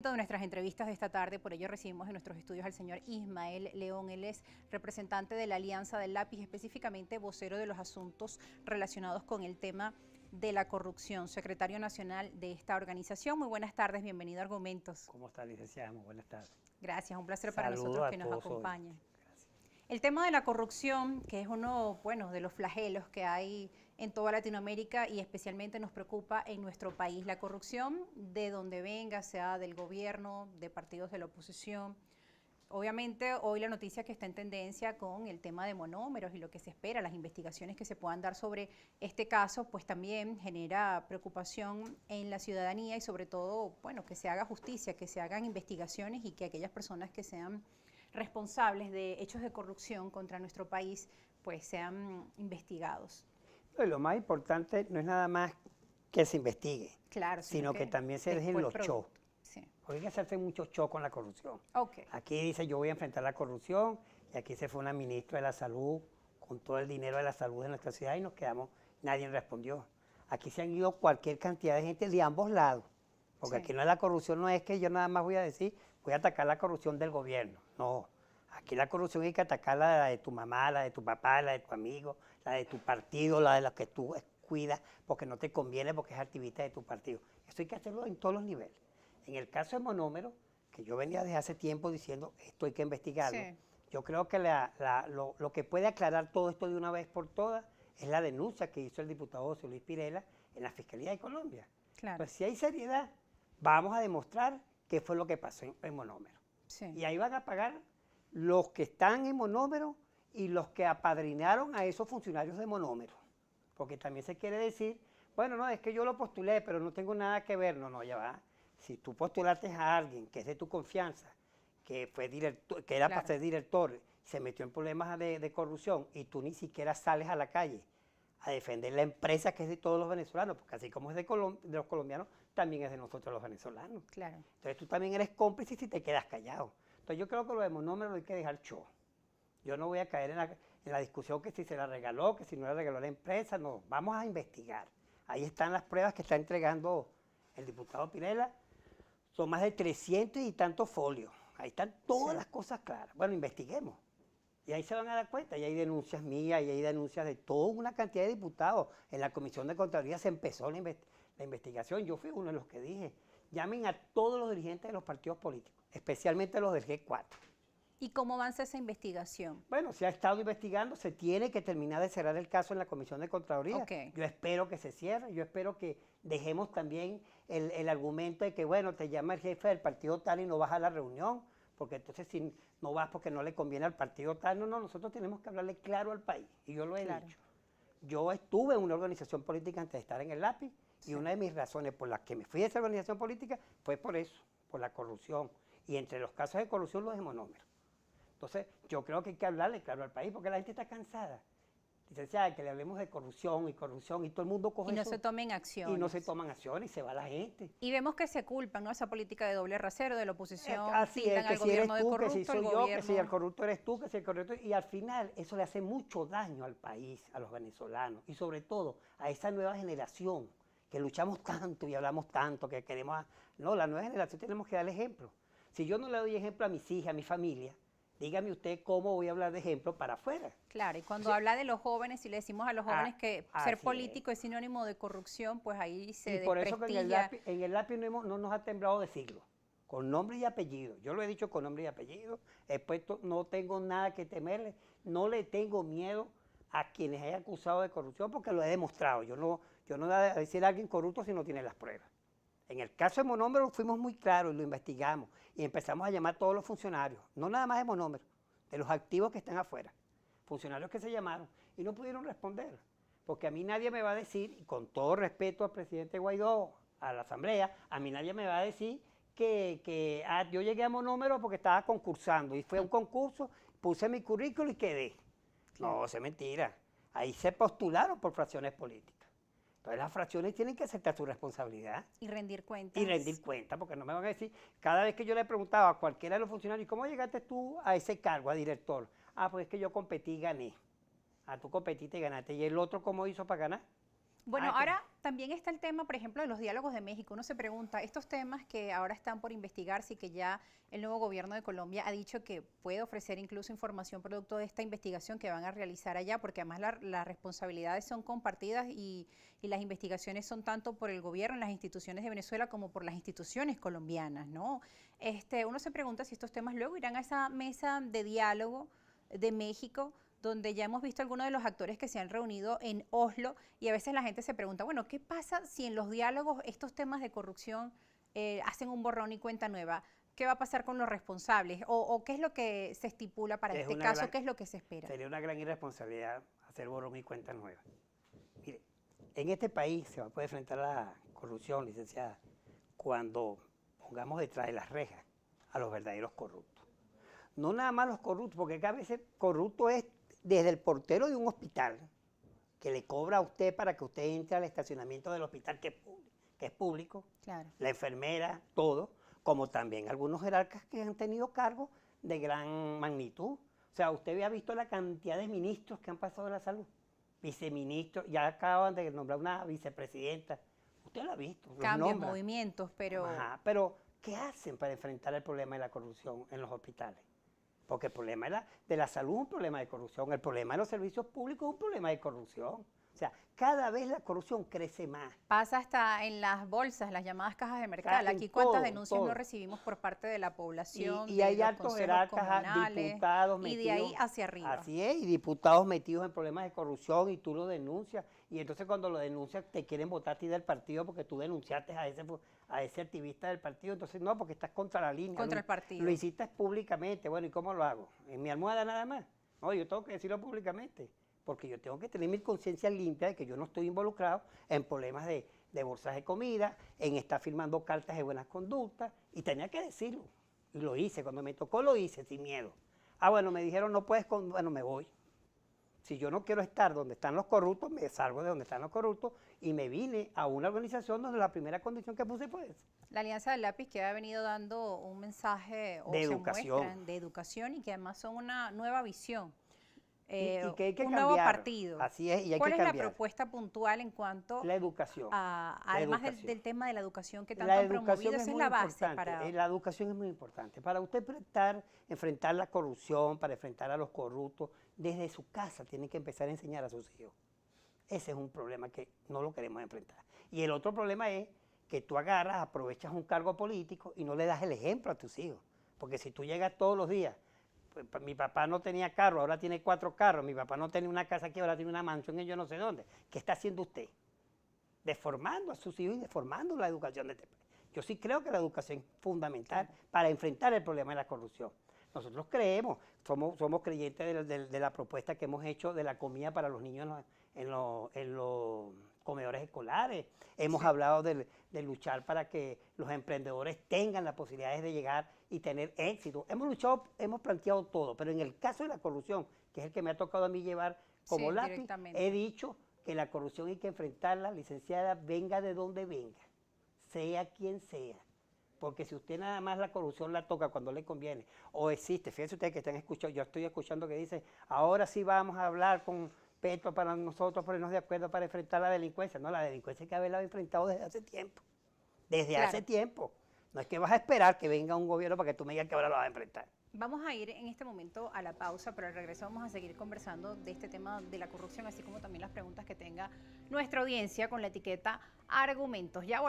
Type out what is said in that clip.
de nuestras entrevistas de esta tarde, por ello recibimos en nuestros estudios al señor Ismael León. Él es representante de la Alianza del Lápiz, específicamente vocero de los asuntos relacionados con el tema de la corrupción, secretario nacional de esta organización. Muy buenas tardes, bienvenido a Argumentos. ¿Cómo está, licenciada? Muy buenas tardes. Gracias, un placer para nosotros que nos acompañe. El tema de la corrupción, que es uno, bueno, de los flagelos que hay en toda Latinoamérica y especialmente nos preocupa en nuestro país la corrupción, de donde venga, sea del gobierno, de partidos de la oposición. Obviamente hoy la noticia que está en tendencia con el tema de monómeros y lo que se espera, las investigaciones que se puedan dar sobre este caso, pues también genera preocupación en la ciudadanía y sobre todo, bueno, que se haga justicia, que se hagan investigaciones y que aquellas personas que sean responsables de hechos de corrupción contra nuestro país, pues sean investigados. Y lo más importante no es nada más que se investigue, claro, sino, que, también se dejen los shows. Porque hay que hacerse mucho shows con la corrupción. Aquí dice yo voy a enfrentar la corrupción y aquí se fue una ministra de la salud con todo el dinero de la salud de nuestra ciudad y nos quedamos, nadie respondió. Aquí se han ido cualquier cantidad de gente de ambos lados. Porque aquí no es la corrupción, no es que yo nada más voy a decir, voy a atacar la corrupción del gobierno. No, aquí la corrupción hay que atacar la de tu mamá, la de tu papá, la de tu amigo, la de tu partido, la de la que tú cuidas, porque no te conviene, porque es activista de tu partido. Esto hay que hacerlo en todos los niveles. En el caso de monómero, que yo venía desde hace tiempo diciendo, esto hay que investigarlo, yo creo que lo, que puede aclarar todo esto de una vez por todas es la denuncia que hizo el diputado José Luis Pirela en la Fiscalía de Colombia. Claro. Pues si hay seriedad, vamos a demostrar qué fue lo que pasó en, en monómero. Y ahí van a pagar los que están en monómero y los que apadrinaron a esos funcionarios de monómero. Porque también se quiere decir, bueno, no, es que yo lo postulé, pero no tengo nada que ver. No, no, ya va. Si tú postulaste a alguien que es de tu confianza, que, fue director, que era para ser director, se metió en problemas de, corrupción y tú ni siquiera sales a la calle a defender la empresa que es de todos los venezolanos, porque así como es de, los colombianos, también es de nosotros los venezolanos. Claro. Entonces tú también eres cómplice si te quedas callado. Entonces yo creo que lo de monómero hay que dejar show. Yo no voy a caer en la, discusión que si se la regaló, que si no la regaló la empresa, no, vamos a investigar. Ahí están las pruebas que está entregando el diputado Pinela, son más de 300 y tantos folios. Ahí están todas las cosas claras. Bueno, investiguemos. Y ahí se van a dar cuenta, y hay denuncias mías, y hay denuncias de toda una cantidad de diputados. En la Comisión de Contraloría se empezó la, investigación. Yo fui uno de los que dije, llamen a todos los dirigentes de los partidos políticos, especialmente los del G4. ¿Y cómo avanza esa investigación? Bueno, se ha estado investigando, se tiene que terminar de cerrar el caso en la Comisión de Contraloría. Yo espero que se cierre, yo espero que dejemos también el, argumento de que, bueno, te llama el jefe del partido tal y no vas a la reunión, porque entonces si no vas porque no le conviene al partido tal, no, no, nosotros tenemos que hablarle claro al país, y yo lo he hecho. Yo estuve en una organización política antes de estar en el lápiz, y una de mis razones por las que me fui a esa organización política fue por eso, por la corrupción, y entre los casos de corrupción los nombrado. Entonces, yo creo que hay que hablarle claro al país porque la gente está cansada. Licenciada, que le hablemos de corrupción y corrupción y todo el mundo coge Y no se tomen acciones. Y no se toman acciones y se va la gente. Y vemos que se culpan, ¿no? Esa política de doble rasero de la oposición. Eh, así es, que si gobierno eres tú, corrupto, que si soy yo, que si el corrupto eres tú, que si el corrupto... Y al final eso le hace mucho daño al país, a los venezolanos y sobre todo a esa nueva generación que luchamos tanto y hablamos tanto, que queremos... no, la nueva generación tenemos que dar ejemplo. Si yo no le doy ejemplo a mis hijas, a mi familia dígame usted cómo voy a hablar de ejemplo para afuera. Claro, y cuando habla de los jóvenes, y le decimos a los ah, jóvenes que ser político es. sinónimo de corrupción, pues ahí se Y por eso que en el lápiz, no, nos ha temblado decirlo, con nombre y apellido. Yo lo he dicho con nombre y apellido, he no tengo nada que temerle, no le tengo miedo a quienes hayan acusado de corrupción porque lo he demostrado. Yo no, yo no a decir a alguien corrupto si no tiene las pruebas. En el caso de monómero fuimos muy claros y lo investigamos y empezamos a llamar a todos los funcionarios, no nada más de monómero, de los activos que están afuera, funcionarios que se llamaron y no pudieron responder, porque a mí nadie me va a decir, con todo respeto al presidente Guaidó, a la Asamblea, a mí nadie me va a decir que, ah, yo llegué a monómero porque estaba concursando y fue un concurso, puse mi currículo y quedé. No, es mentira. Ahí se postularon por fracciones políticas. Entonces las fracciones tienen que aceptar su responsabilidad. Y rendir cuentas. Y rendir cuentas, porque no me van a decir, cada vez que yo le preguntaba a cualquiera de los funcionarios, ¿cómo llegaste tú a ese cargo, a director? Ah, pues es que yo competí y gané. a ah, tú competiste y ganaste. ¿Y el otro cómo hizo para ganar? Bueno, ah, ahora también está el tema, por ejemplo, de los diálogos de México. Uno se pregunta, estos temas que ahora están por investigar, y que ya el nuevo gobierno de Colombia ha dicho que puede ofrecer incluso información producto de esta investigación que van a realizar allá, porque además las responsabilidades son compartidas y, las investigaciones son tanto por el gobierno, las instituciones de Venezuela, como por las instituciones colombianas, ¿no? Este, uno se pregunta si estos temas luego irán a esa mesa de diálogo de México donde ya hemos visto algunos de los actores que se han reunido en Oslo y a veces la gente se pregunta, bueno, ¿qué pasa si en los diálogos estos temas de corrupción eh, hacen un borrón y cuenta nueva? ¿Qué va a pasar con los responsables? ¿O, qué es lo que se estipula para este caso? ¿Qué es lo que se espera? Sería una gran irresponsabilidad hacer borrón y cuenta nueva. Mire, en este país se va a poder enfrentar la corrupción, licenciada, cuando pongamos detrás de las rejas a los verdaderos corruptos. No nada más los corruptos, porque cada vez corrupto es desde el portero de un hospital, que le cobra a usted para que usted entre al estacionamiento del hospital que es, público, la enfermera, todo, como también algunos jerarcas que han tenido cargos de gran magnitud. O sea, usted había visto la cantidad de ministros que han pasado de la salud. Viceministros, ya acaban de nombrar una vicepresidenta. Usted lo ha visto. Cambios, movimientos, pero... Ajá, pero ¿qué hacen para enfrentar el problema de la corrupción en los hospitales? Porque el problema de la, salud es un problema de corrupción, el problema de los servicios públicos es un problema de corrupción. O sea, cada vez la corrupción crece más. Pasa hasta en las bolsas, las llamadas cajas de mercado. Aquí cuántas denuncias no recibimos por parte de la población. Y, hay altos jerarcas, diputados metidos. Y de ahí hacia arriba. Así es, y diputados metidos en problemas de corrupción y tú lo denuncias y entonces cuando lo denuncias te quieren votar a ti del partido porque tú denunciaste a ese, a ese activista del partido, entonces no, porque estás contra la línea. Contra el partido. Lo hiciste públicamente, bueno, ¿y cómo lo hago? ¿En mi almohada nada más? No, yo tengo que decirlo públicamente, porque yo tengo que tener mi conciencia limpia de que yo no estoy involucrado en problemas de, de bolsas de comida, en estar firmando cartas de buenas conductas, y tenía que decirlo. Y lo hice, cuando me tocó lo hice sin miedo. Ah, bueno, me dijeron no puedes, bueno, me voy. Si yo no quiero estar donde están los corruptos, me salgo de donde están los corruptos y me vine a una organización donde la primera condición que puse fue La Alianza del Lápiz que ha venido dando un mensaje o de, de educación y que además son una nueva visión y, eh, que que un nuevo partido. Así es, ¿Cuál es la propuesta puntual en cuanto la educación, a, la además educación. Del, del, tema de la educación que tanto la han promovido, es, es la base eh, para... La educación es muy importante. Para usted enfrentar, enfrentar la corrupción, para enfrentar a los corruptos, desde su casa tiene que empezar a enseñar a sus hijos. Ese es un problema que no lo queremos enfrentar. Y el otro problema es que tú agarras, aprovechas un cargo político y no le das el ejemplo a tus hijos. Porque si tú llegas todos los días pues, mi papá no tenía carro, ahora tiene cuatro carros, mi papá no tenía una casa aquí, ahora tiene una mansión en yo no sé dónde. ¿Qué está haciendo usted? Deformando a sus hijos y deformando la educación de este país. Yo sí creo que la educación es fundamental para enfrentar el problema de la corrupción. Nosotros creemos, somos, somos creyentes de, la propuesta que hemos hecho de la comida para los niños en los, comedores escolares. Hemos hablado de, luchar para que los emprendedores tengan las posibilidades de llegar y tener éxito. Hemos luchado, hemos planteado todo, pero en el caso de la corrupción, que es el que me ha tocado a mí llevar como lápiz, he dicho que la corrupción hay que enfrentarla, licenciada, venga de donde venga, sea quien sea porque si usted nada más la corrupción la toca cuando le conviene, o existe, fíjense ustedes que están escuchando, yo estoy escuchando que dice, ahora sí vamos a hablar con Petro para nosotros ponernos de acuerdo para enfrentar la delincuencia. No, la delincuencia hay que haberla enfrentado desde hace tiempo. Desde hace tiempo. No es que vas a esperar que venga un gobierno para que tú me digas que ahora lo vas a enfrentar. Vamos a ir en este momento a la pausa, pero al regreso vamos a seguir conversando de este tema de la corrupción, así como también las preguntas que tenga nuestra audiencia con la etiqueta argumentos. Ya